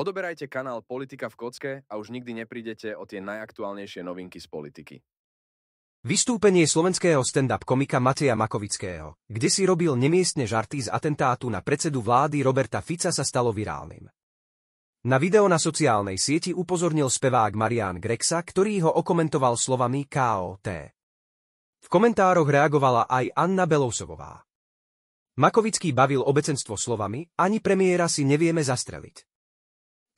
Odoberajte kanál Politika v kocke a už nikdy neprídete o tie najaktuálnejšie novinky z politiky. Vystúpenie slovenského stand-up komika Mateja Makovického, kde si robil nemiestne žarty z atentátu na predsedu vlády Roberta Fica sa stalo virálnym. Na video na sociálnej sieti upozornil spevák Marian Grexa, ktorý ho okomentoval slovami KOT. V komentároch reagovala aj Anna Belousovová. Makovický bavil obecenstvo slovami, ani premiéra si nevieme zastreliť.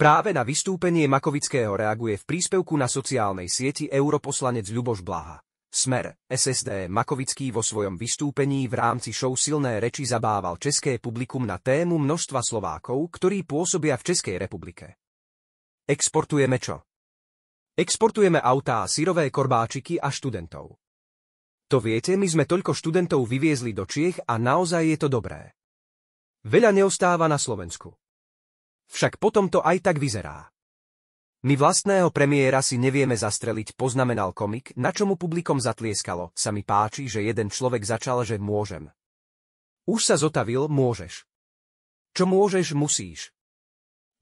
Práve na vystúpenie Makovického reaguje v príspevku na sociálnej sieti europoslanec Ľuboš Blaha. Smer, SSD Makovický vo svojom vystúpení v rámci show Silné reči zabával české publikum na tému množstva Slovákov, ktorí pôsobia v Českej republike. Exportujeme čo? Exportujeme autá, syrové korbáčiky a študentov. To viete, my sme toľko študentov vyviezli do Čiech a naozaj je to dobré. Veľa neostáva na Slovensku. Však potom to aj tak vyzerá. My vlastného premiéra si nevieme zastreliť, poznamenal komik, na čomu publikom zatlieskalo. Sa mi páči, že jeden človek začal, že môžem. Už sa zotavil, môžeš. Čo môžeš, musíš.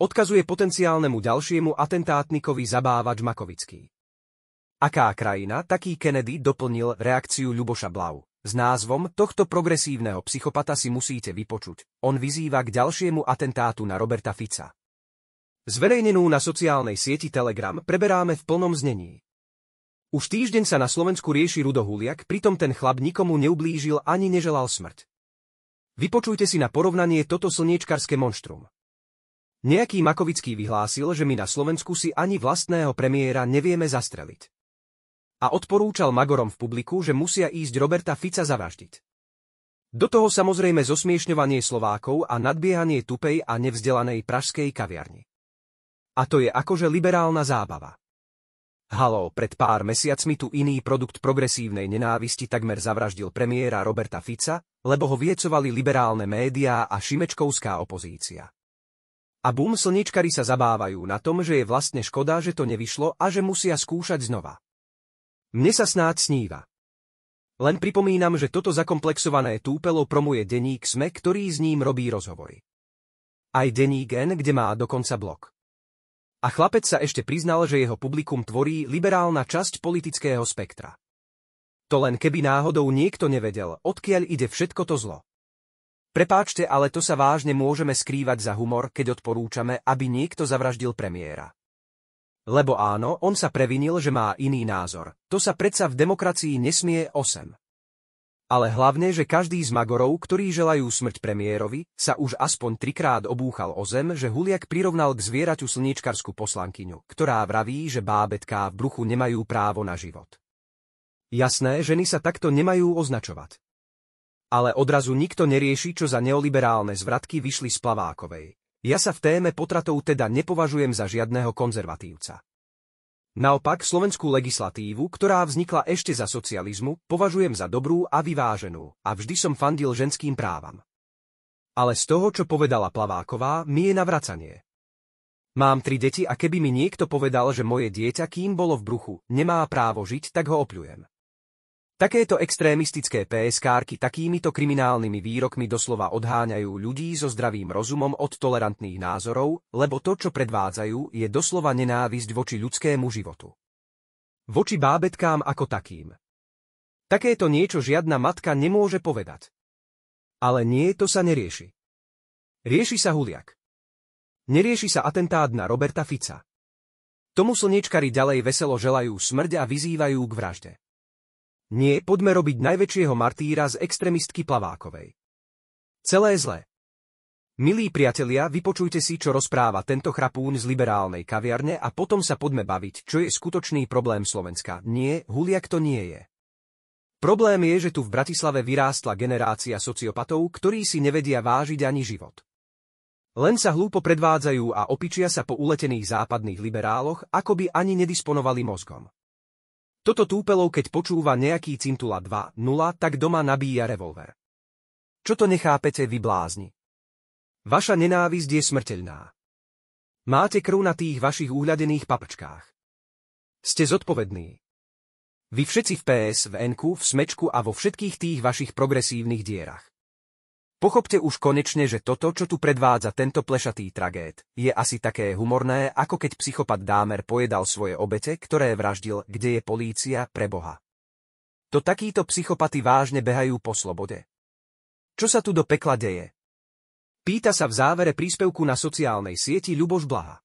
Odkazuje potenciálnemu ďalšiemu atentátnikovi zabávač Makovický. Aká krajina, taký Kennedy doplnil reakciu Ľuboša Blau. S názvom tohto progresívneho psychopata si musíte vypočuť. On vyzýva k ďalšiemu atentátu na Roberta Fica. Zverejnenú na sociálnej sieti Telegram preberáme v plnom znení. Už týždeň sa na Slovensku rieši Rudo Huliak, pritom ten chlap nikomu neublížil ani neželal smrť. Vypočujte si na porovnanie toto slniečkarské monštrum. Nejaký Makovický vyhlásil, že my na Slovensku si ani vlastného premiéra nevieme zastreliť a odporúčal Magorom v publiku, že musia ísť Roberta Fica zavraždiť. Do toho samozrejme zosmiešňovanie Slovákov a nadbiehanie tupej a nevzdelanej pražskej kaviarni. A to je akože liberálna zábava. Halo, pred pár mesiacmi tu iný produkt progresívnej nenávisti takmer zavraždil premiéra Roberta Fica, lebo ho viecovali liberálne médiá a šimečkovská opozícia. A bum slničkari sa zabávajú na tom, že je vlastne škoda, že to nevyšlo a že musia skúšať znova. Mne sa snáď sníva. Len pripomínam, že toto zakomplexované túpelo promuje denník SME, ktorý s ním robí rozhovory. Aj denník N, kde má dokonca blok. A chlapec sa ešte priznal, že jeho publikum tvorí liberálna časť politického spektra. To len keby náhodou niekto nevedel, odkiaľ ide všetko to zlo. Prepáčte, ale to sa vážne môžeme skrývať za humor, keď odporúčame, aby niekto zavraždil premiéra. Lebo áno, on sa previnil, že má iný názor. To sa predsa v demokracii nesmie 8. Ale hlavne, že každý z magorov, ktorí želajú smrť premiérovi, sa už aspoň trikrát obúchal o zem, že Huliak prirovnal k zvieraťu slniečkarskú poslankyňu, ktorá vraví, že bábetká v bruchu nemajú právo na život. Jasné, ženy sa takto nemajú označovať. Ale odrazu nikto nerieši, čo za neoliberálne zvratky vyšli z Plavákovej. Ja sa v téme potratov teda nepovažujem za žiadného konzervatívca. Naopak slovenskú legislatívu, ktorá vznikla ešte za socializmu, považujem za dobrú a vyváženú a vždy som fandil ženským právam. Ale z toho, čo povedala Plaváková, mi je navracanie. Mám tri deti a keby mi niekto povedal, že moje dieťa, kým bolo v bruchu, nemá právo žiť, tak ho opľujem. Takéto extrémistické PSKárky takýmito kriminálnymi výrokmi doslova odháňajú ľudí so zdravým rozumom od tolerantných názorov, lebo to, čo predvádzajú, je doslova nenávisť voči ľudskému životu. Voči bábetkám ako takým. Takéto niečo žiadna matka nemôže povedať. Ale nie, to sa nerieši. Rieši sa Huliak. Nerieši sa atentát na Roberta Fica. Tomu slniečkari ďalej veselo želajú smrť a vyzývajú k vražde. Nie, poďme robiť najväčšieho martýra z extrémistky Plavákovej. Celé zle. Milí priatelia, vypočujte si, čo rozpráva tento chrapún z liberálnej kaviarne a potom sa poďme baviť, čo je skutočný problém Slovenska. Nie, Huliak to nie je. Problém je, že tu v Bratislave vyrástla generácia sociopatov, ktorí si nevedia vážiť ani život. Len sa hlúpo predvádzajú a opičia sa po uletených západných liberáloch, ako by ani nedisponovali mozgom. Toto túpelov keď počúva nejaký cintula 2.0, tak doma nabíja revolver. Čo to nechápete vy blázni? Vaša nenávisť je smrteľná. Máte krv na tých vašich uhľadených paprčkách. Ste zodpovední. Vy všetci v PS, v NK, v Smečku a vo všetkých tých vašich progresívnych dierach. Pochopte už konečne, že toto, čo tu predvádza tento plešatý tragéd, je asi také humorné, ako keď psychopat Dámer pojedal svoje obete, ktoré vraždil, kde je polícia pre Boha. To takíto psychopaty vážne behajú po slobode. Čo sa tu do pekla deje? Pýta sa v závere príspevku na sociálnej sieti Ľuboš Blaha.